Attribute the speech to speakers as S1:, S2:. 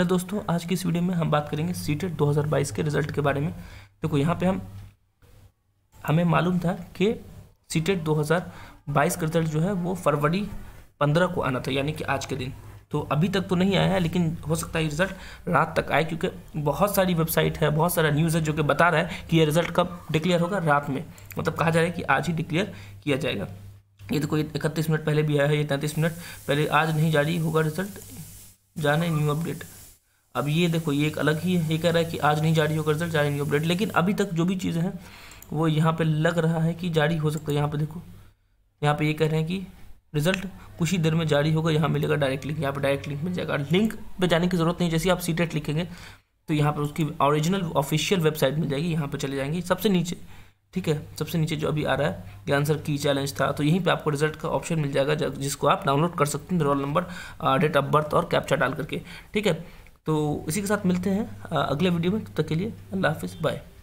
S1: तो दोस्तों आज की इस वीडियो में हम बात करेंगे सीटेट 2022 के रिजल्ट के बारे में देखो यहाँ पे हम हमें मालूम था कि सीटेट 2022 का रिजल्ट जो है वो फरवरी 15 को आना था यानी कि आज के दिन तो अभी तक तो नहीं आया है लेकिन हो सकता है रिजल्ट रात तक आए क्योंकि बहुत सारी वेबसाइट है बहुत सारा न्यूज़ है जो कि बता रहा है कि ये रिजल्ट कब डिक्लेयर होगा रात में मतलब कहा जा रहा है कि आज ही डिक्लेयर किया जाएगा ये देखो ये इकतीस मिनट पहले भी आया है ये तैंतीस मिनट पहले आज नहीं जारी होगा रिजल्ट जाने न्यू अपडेट अब ये देखो ये एक अलग ही है ये कह रहा है कि आज नहीं जारी होगा रिजल्ट जारी नहीं अपडेट लेकिन अभी तक जो भी चीज़ें हैं वो यहाँ पे लग रहा है कि जारी हो सकता है यहाँ पे देखो यहाँ पे ये कह रहे हैं कि रिजल्ट कुछ ही देर में जारी होगा यहाँ मिलेगा डायरेक्ट लिंक यहाँ पर डायरेक्ट लिंक मिल जाएगा लिंक पर जाने की ज़रूरत नहीं जैसे आप सीटेट e लिखेंगे तो यहाँ पर उसकी ऑरिजिनल ऑफिशियल वेबसाइट मिल जाएगी यहाँ पर चले जाएंगे सबसे नीचे ठीक है सबसे नीचे जो अभी आ रहा है ये आंसर की चैलेंज था तो यहीं पे आपको रिजल्ट का ऑप्शन मिल जाएगा जिसको आप डाउनलोड कर सकते हैं roll number date of birth और कैप्चा डाल करके ठीक है तो इसी के साथ मिलते हैं अगले वीडियो में तब तक के लिए अल्लाह हाफिज़ बाय